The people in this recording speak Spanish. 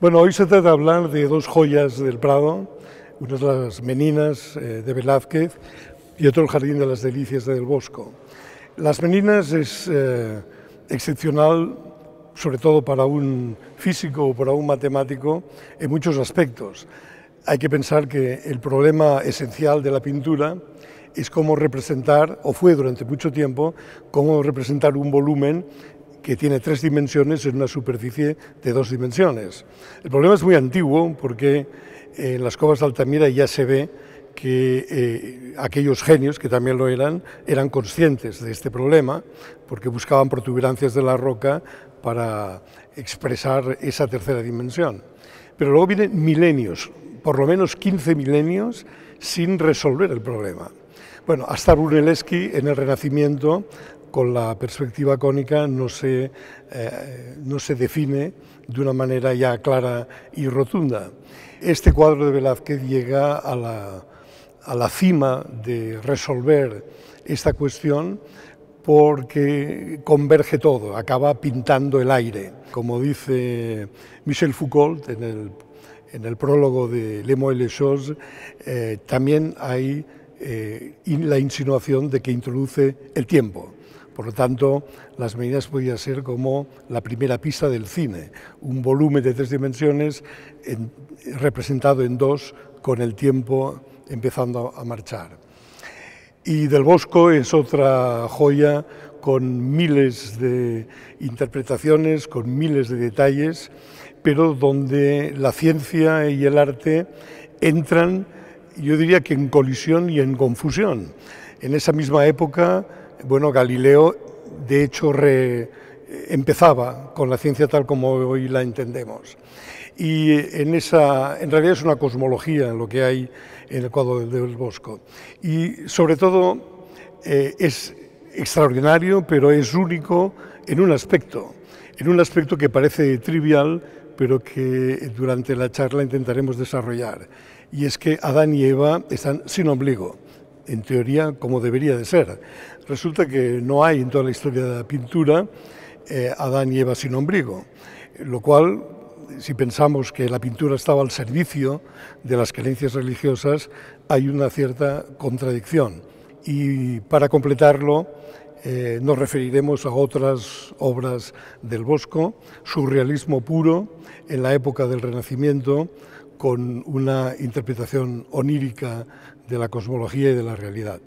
Bueno, hoy se trata de hablar de dos joyas del Prado, una de las Meninas eh, de Velázquez y otro el Jardín de las Delicias Del Bosco. Las Meninas es eh, excepcional, sobre todo para un físico o para un matemático, en muchos aspectos. Hay que pensar que el problema esencial de la pintura es cómo representar, o fue durante mucho tiempo, cómo representar un volumen que tiene tres dimensiones en una superficie de dos dimensiones. El problema es muy antiguo porque eh, en las covas de Altamira ya se ve que eh, aquellos genios, que también lo eran, eran conscientes de este problema, porque buscaban protuberancias de la roca para expresar esa tercera dimensión. Pero luego vienen milenios, por lo menos 15 milenios, sin resolver el problema. Bueno, hasta Brunelleschi en el Renacimiento con la perspectiva cónica eh, no se, define de una manera ya clara y rotunda. Este cuadro de Velázquez llega a la, cima de resolver esta cuestión porque converge todo, acaba pintando el aire. Como dice Michel Foucault en el, prólogo de Le et les Choses, eh, también hay eh, la insinuación de que introduce el tiempo. Por lo tanto, las medidas podían ser como la primera pista del cine, un volumen de tres dimensiones representado en dos con el tiempo empezando a marchar. Y Del Bosco es otra joya con miles de interpretaciones, con miles de detalles, pero donde la ciencia y el arte entran, yo diría que en colisión y en confusión. En esa misma época bueno, Galileo de hecho empezaba con la ciencia tal como hoy la entendemos. Y en esa, en realidad es una cosmología lo que hay en el cuadro del, del Bosco. Y sobre todo eh, es extraordinario, pero es único en un aspecto, en un aspecto que parece trivial, pero que durante la charla intentaremos desarrollar. Y es que Adán y Eva están sin ombligo en teoría, como debería de ser. Resulta que no hay en toda la historia de la pintura eh, Adán y Eva sin ombligo, lo cual, si pensamos que la pintura estaba al servicio de las creencias religiosas, hay una cierta contradicción. Y para completarlo, eh, nos referiremos a otras obras del Bosco, surrealismo puro en la época del Renacimiento, con una interpretación onírica de la cosmología y de la realidad.